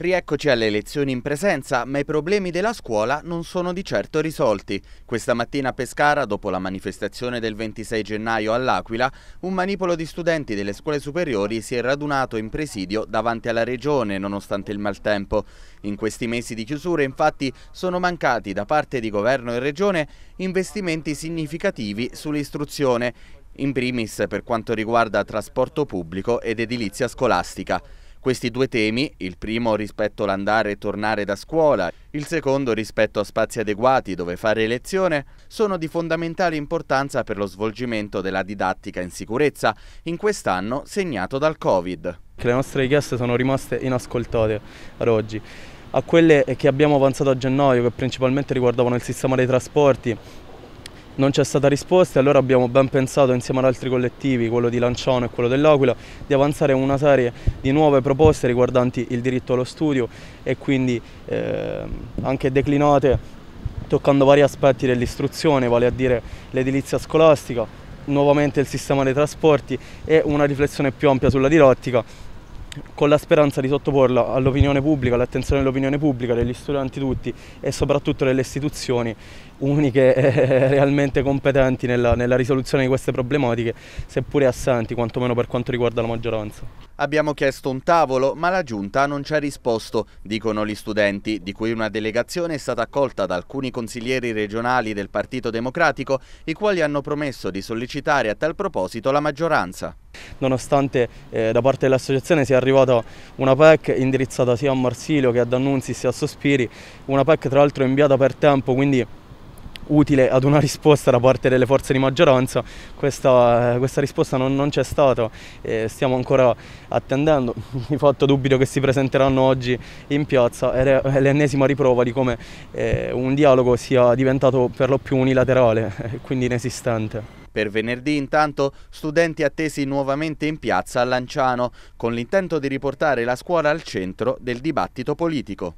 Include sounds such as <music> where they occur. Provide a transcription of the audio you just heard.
Rieccoci alle lezioni in presenza, ma i problemi della scuola non sono di certo risolti. Questa mattina a Pescara, dopo la manifestazione del 26 gennaio all'Aquila, un manipolo di studenti delle scuole superiori si è radunato in presidio davanti alla regione, nonostante il maltempo. In questi mesi di chiusura, infatti, sono mancati da parte di governo e regione investimenti significativi sull'istruzione, in primis per quanto riguarda trasporto pubblico ed edilizia scolastica. Questi due temi, il primo rispetto all'andare e tornare da scuola, il secondo rispetto a spazi adeguati dove fare lezione, sono di fondamentale importanza per lo svolgimento della didattica in sicurezza, in quest'anno segnato dal Covid. Le nostre richieste sono rimaste inascoltate ad oggi. A quelle che abbiamo avanzato a gennaio, che principalmente riguardavano il sistema dei trasporti, non c'è stata risposta e allora abbiamo ben pensato insieme ad altri collettivi, quello di Lanciano e quello dell'Aquila, di avanzare una serie di nuove proposte riguardanti il diritto allo studio e quindi eh, anche declinate toccando vari aspetti dell'istruzione, vale a dire l'edilizia scolastica, nuovamente il sistema dei trasporti e una riflessione più ampia sulla didattica con la speranza di sottoporla all'opinione pubblica, all'attenzione dell'opinione pubblica, degli studenti tutti e soprattutto delle istituzioni uniche <laughs> e realmente competenti nella, nella risoluzione di queste problematiche, seppure assanti, quantomeno per quanto riguarda la maggioranza. Abbiamo chiesto un tavolo, ma la giunta non ci ha risposto, dicono gli studenti, di cui una delegazione è stata accolta da alcuni consiglieri regionali del Partito Democratico, i quali hanno promesso di sollecitare a tal proposito la maggioranza. Nonostante eh, da parte dell'associazione sia arrivata una PEC indirizzata sia a Marsilio che a D'Annunzi sia a Sospiri, una PEC tra l'altro inviata per tempo, quindi utile ad una risposta da parte delle forze di maggioranza, questa, eh, questa risposta non, non c'è stata e stiamo ancora attendendo, di fatto dubito che si presenteranno oggi in piazza è l'ennesima riprova di come eh, un dialogo sia diventato per lo più unilaterale e quindi inesistente. Per venerdì intanto studenti attesi nuovamente in piazza a Lanciano con l'intento di riportare la scuola al centro del dibattito politico.